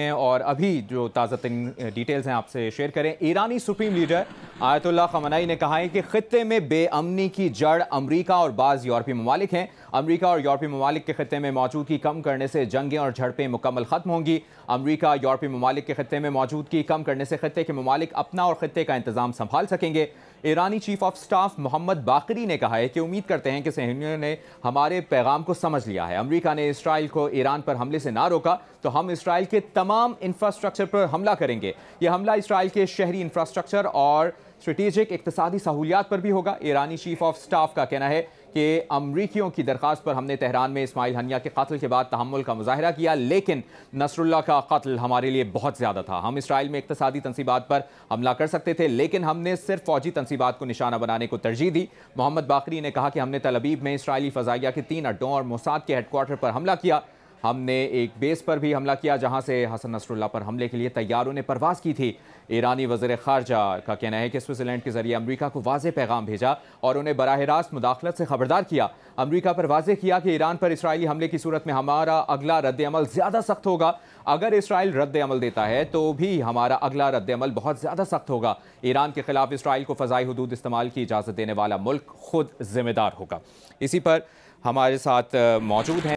और अभी जो ताज़ा तरीन डिटेल्स हैं आपसे शेयर करें ईरानी सुप्रीम लीडर आयतुल्ला खमनाई ने कहा है कि ख़त्े में बेअमनी की जड़ अमरीका और बाज़ यूरोपीय ममालिक हैं अमरीका और यूरोपी ममालिक के ख़त्े में मौजूदगी कम करने से जंगें और झड़पें मुकम्मल ख़त्म होंगी अमरीका यूरोपी ममालिक के ख़त्े में मौजूदगी कम करने से ख़त्े के ममालिक अपना और ख़त्े का इंतज़ाम संभाल सकेंगे ईरानी chief of staff Mohammad Bagheri ने कहा है कि उम्मीद करते हैं कि सहनियों ने हमारे पैगाम को समझ लिया है अमरीका ने इसराइल को ईरान पर हमले से ना रोका तो हम इसराइल के तमाम इंफ्रास्ट्रक्चर पर हमला करेंगे ये हमला इसराइल के शहरी इंफ्रास्ट्रक्चर और स्ट्रेटेजिक इकतदी सहूलियात पर भी होगा ईरानी चीफ ऑफ स्टाफ का कहना है कि अमरीकियों की दरख्वास्त पर हमने तहरान में इसमाइल हनिया के कत्ल के बाद तहमुल का मुजाहरा किया लेकिन नसरुल्ला का कत्ल हमारे लिए बहुत ज़्यादा था हम इसराइल में इकतसादी तनसीबात पर हमला कर सकते थे लेकिन हमने सिर्फ फौजी तनसीबात को निशाना बनाने को तरजीह दी मोहम्मद बाकरी ने कहा कि हमने तलबीब में इसराइली फ़जाइया के तीन अड्डों और मोसाद के हेडकोार्टर पर हमला किया हमने एक बेस पर भी हमला किया जहां से हसन नसरुल्ला पर हमले के लिए तैयारों ने परवास की थी ईरानी वजर खारजा का कहना है कि स्विट्ज़रलैंड के जरिए अमरीका को वाज पैगाम भेजा और उन्हें बरह रास्त मुदाखलत से खबरदार किया अमरीका पर वाज किया कि ईरान पर इसराइली हमले की सूरत में हमारा अगला अमल ज़्यादा सख्त होगा अगर इसराइल अमल देता है तो भी हमारा अगला अमल बहुत ज़्यादा सख्त होगा ईरान के खिलाफ इसराइल को फ़जाई हदूद इस्तेमाल की इजाज़त देने वाला मुल्क खुद जिम्मेदार होगा इसी पर हमारे साथ मौजूद हैं